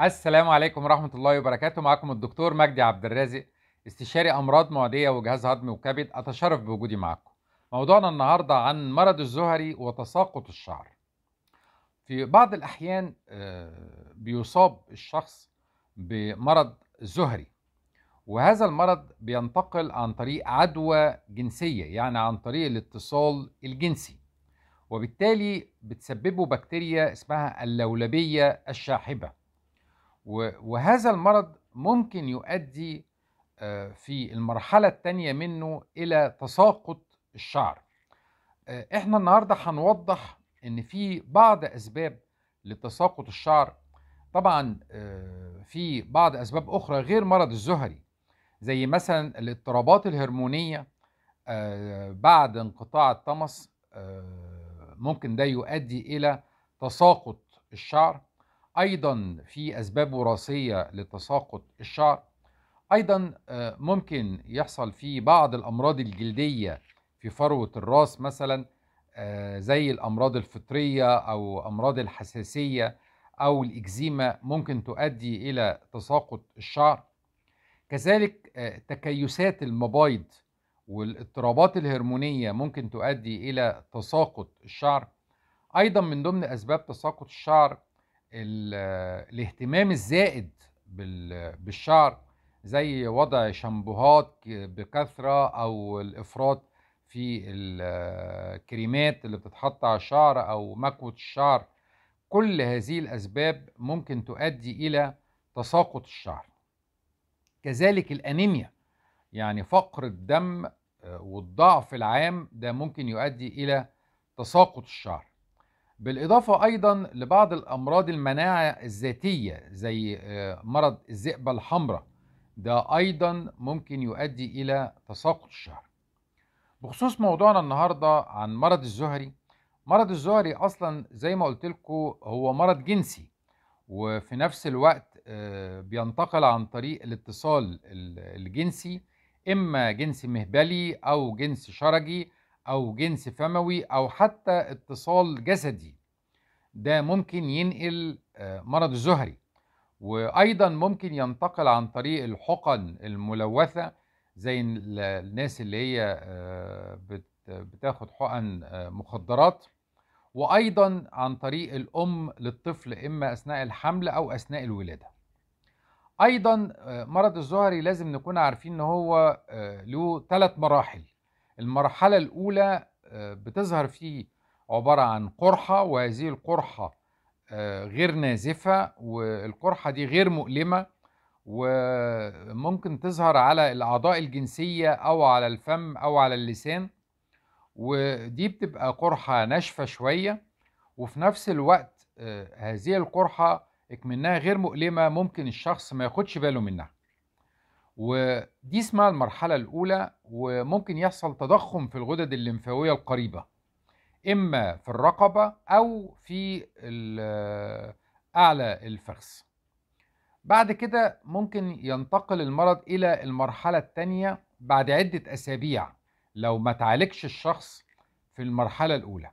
السلام عليكم ورحمة الله وبركاته معكم الدكتور مجدي عبد الرازق استشاري أمراض معدية وجهاز هضمي وكبد أتشرف بوجودي معكم موضوعنا النهاردة عن مرض الزهري وتساقط الشعر في بعض الأحيان آه، بيصاب الشخص بمرض زهري وهذا المرض بينتقل عن طريق عدوى جنسية يعني عن طريق الاتصال الجنسي وبالتالي بتسببه بكتيريا اسمها اللولبية الشاحبة وهذا المرض ممكن يؤدي آه، في المرحلة الثانية منه إلى تساقط الشعر آه، احنا النهاردة هنوضح ان في بعض اسباب لتساقط الشعر طبعا آه، في بعض اسباب اخرى غير مرض الزهري زي مثلا الاضطرابات الهرمونية بعد انقطاع الطمس ممكن ده يؤدي الى تساقط الشعر أيضا في أسباب وراثية لتساقط الشعر أيضا آه، ممكن يحصل في بعض الأمراض الجلدية في فروة الراس مثلا آه، زي الأمراض الفطرية أو أمراض الحساسية أو الإكزيما ممكن تؤدي إلى تساقط الشعر كذلك آه، تكيسات المبايض والاضطرابات الهرمونية ممكن تؤدي إلى تساقط الشعر أيضا من ضمن أسباب تساقط الشعر الاهتمام الزائد بالشعر زي وضع شامبوهات بكثرة أو الإفراط في الكريمات اللي بتتحط على الشعر أو مكوة الشعر كل هذه الأسباب ممكن تؤدي إلى تساقط الشعر كذلك الأنيميا يعني فقر الدم آه، والضعف العام ده ممكن يؤدي إلى تساقط الشعر بالإضافة أيضا لبعض الأمراض المناعة الذاتية زي آه، مرض الذئبة الحمراء ده أيضا ممكن يؤدي إلى تساقط الشعر بخصوص موضوعنا النهاردة عن مرض الزهري مرض الزهري أصلا زي ما قلت لكم هو مرض جنسي وفي نفس الوقت آه، بينتقل عن طريق الاتصال الجنسي إما جنس مهبلي أو جنس شرجي أو جنس فموي أو حتى اتصال جسدي ده ممكن ينقل آه، مرض الزهري وأيضا ممكن ينتقل عن طريق الحقن الملوثة زي الناس اللي هي آه، بتاخد حقن آه، مخدرات وأيضا عن طريق الأم للطفل إما أثناء الحمل أو أثناء الولادة ايضا مرض الزهري لازم نكون عارفين ان هو له ثلاث مراحل المرحلة الأولى آه، بتظهر فيه عبارة عن قرحة وهذه القرحة آه، غير نازفة والقرحة دي غير مؤلمة وممكن تظهر على الأعضاء الجنسية أو على الفم أو على اللسان ودي بتبقى قرحة ناشفة شوية وفي نفس الوقت آه، هذه القرحة اكمنها غير مؤلمة ممكن الشخص ما ياخدش باله منها ودي اسمها المرحلة الأولى وممكن يحصل تضخم في الغدد الليمفاوية القريبة إما في الرقبة أو في أعلى الفخذ بعد كده ممكن ينتقل المرض إلى المرحلة الثانية بعد عدة أسابيع لو ما تعالجش الشخص في المرحلة الأولى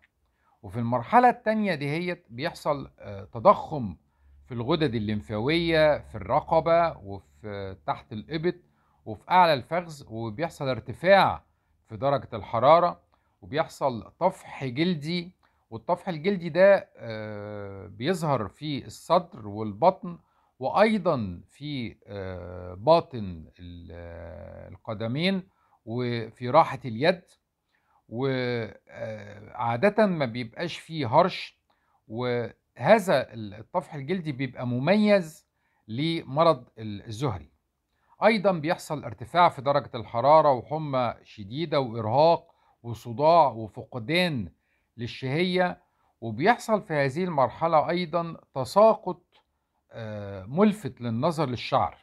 وفي المرحلة الثانية دهيت بيحصل آه، تضخم في الغدد الليمفاوية في الرقبة وفي في تحت الإبط وفي أعلى الفخذ وبيحصل ارتفاع في درجة الحرارة وبيحصل طفح جلدي والطفح الجلدي ده آه، بيظهر في الصدر والبطن وأيضا في آه، باطن آه، القدمين وفي راحة اليد وعادة ما بيبقاش فيه هرش وهذا الطفح الجلدي بيبقى مميز لمرض الزهري أيضا بيحصل ارتفاع في درجة الحرارة وحمى شديدة وإرهاق وصداع وفقدان للشهية وبيحصل في هذه المرحلة أيضا تساقط آه، ملفت للنظر للشعر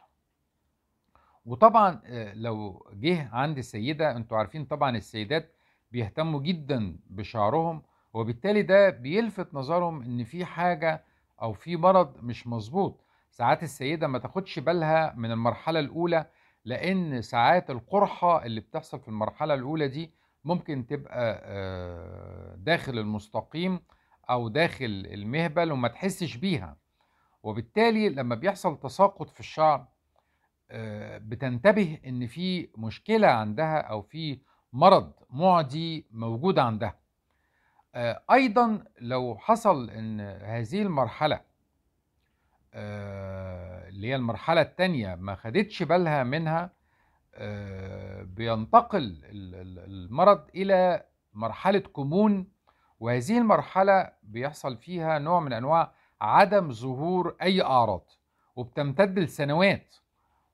وطبعا آه، لو جه عند سيدة انتوا عارفين طبعا السيدات بيهتموا جدا بشعرهم وبالتالي ده بيلفت نظرهم ان في حاجة او في مرض مش مظبوط ساعات السيدة ما تاخدش بالها من المرحلة الأولى لأن ساعات القرحة اللي بتحصل في المرحلة الأولى دي ممكن تبقى داخل المستقيم أو داخل المهبل وما تحسش بيها وبالتالي لما بيحصل تساقط في الشعر بتنتبه إن في مشكلة عندها أو في مرض معدي موجود عندها أيضا لو حصل إن هذه المرحلة آه، اللي هي المرحلة الثانية ما خدتش بالها منها آه، بينتقل المرض إلى مرحلة كمون وهذه المرحلة بيحصل فيها نوع من أنواع عدم ظهور أي أعراض وبتمتد لسنوات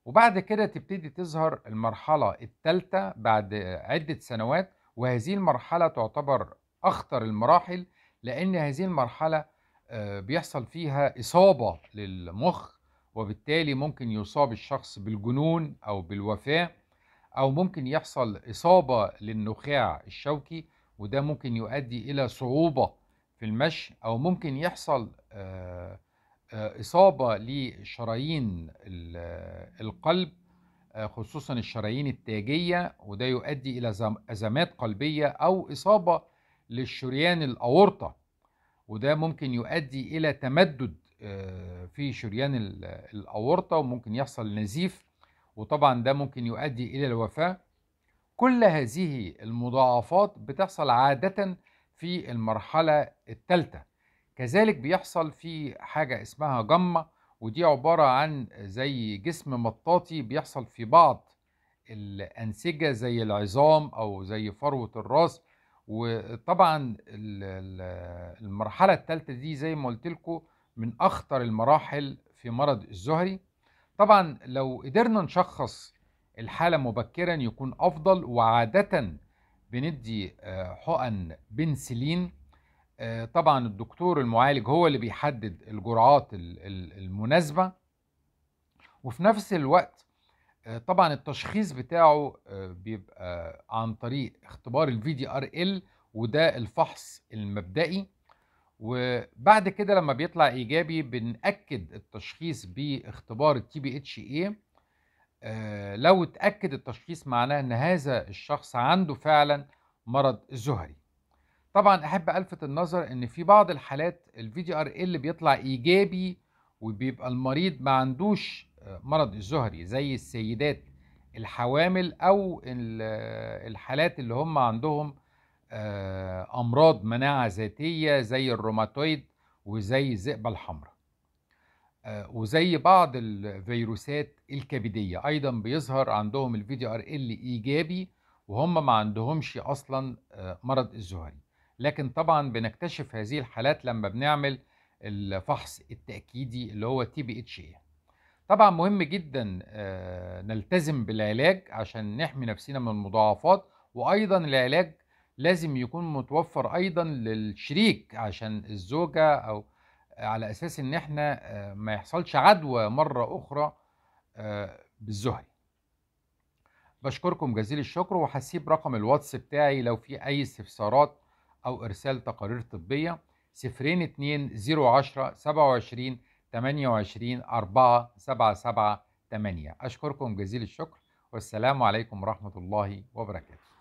وبعد كده تبتدي تظهر المرحلة الثالثة بعد عدة سنوات وهذه المرحلة تعتبر أخطر المراحل لأن هذه المرحلة آه، بيحصل فيها إصابة للمخ وبالتالي ممكن يصاب الشخص بالجنون أو بالوفاة أو ممكن يحصل إصابة للنخاع الشوكي وده ممكن يؤدي إلى صعوبة في المشي أو ممكن يحصل آه، آه، إصابة لشرايين القلب خصوصا الشرايين التاجية وده يؤدي إلى أزمات قلبية أو إصابة للشريان الأورطة وده ممكن يؤدي الى تمدد آه، في شريان الاورطه وممكن يحصل نزيف وطبعا ده ممكن يؤدي الى الوفاه كل هذه المضاعفات بتحصل عاده في المرحله الثالثه كذلك بيحصل في حاجه اسمها جمه ودي عباره عن زي جسم مطاطي بيحصل في بعض الانسجه زي العظام او زي فروه الراس وطبعا المرحله الثالثه دي زي ما قلت لكم من اخطر المراحل في مرض الزهري طبعا لو قدرنا نشخص الحاله مبكرا يكون افضل وعاده بندي آه، حقن بنسلين آه، طبعا الدكتور المعالج هو اللي بيحدد الجرعات المناسبه وفي نفس الوقت آه، طبعا التشخيص بتاعه آه، بيبقى عن طريق اختبار الفي دي ار ال وده الفحص المبدئي وبعد كده لما بيطلع ايجابي بنأكد التشخيص باختبار التي بي اتش اي لو اتأكد التشخيص معناه ان هذا الشخص عنده فعلا مرض الزهري طبعا احب الفت النظر ان في بعض الحالات الفي دي ار ال بيطلع ايجابي وبيبقى المريض ما عندوش مرض الزهري زي السيدات الحوامل او الحالات اللي هم عندهم آه، امراض مناعه ذاتيه زي الروماتويد وزي الذئبه الحمراء آه، وزي بعض الفيروسات الكبديه ايضا بيظهر عندهم الفيديو ار ال ايجابي وهم ما عندهمش اصلا آه، مرض الزهري لكن طبعا بنكتشف هذه الحالات لما بنعمل الفحص التاكيدي اللي هو تي بي اتش ايه طبعا مهم جدا آه، نلتزم بالعلاج عشان نحمي نفسنا من المضاعفات وايضا العلاج لازم يكون متوفر ايضا للشريك عشان الزوجه او على اساس ان احنا آه، ما يحصلش عدوى مره اخرى آه، بالزهد بشكركم جزيل الشكر وهسيب رقم الواتس بتاعي لو في اي استفسارات او ارسال تقارير طبيه صفرين اتنين زيرو عشرة سبعة وعشرين 28 4 7 7 8 أشكركم جزيل الشكر والسلام عليكم ورحمة الله وبركاته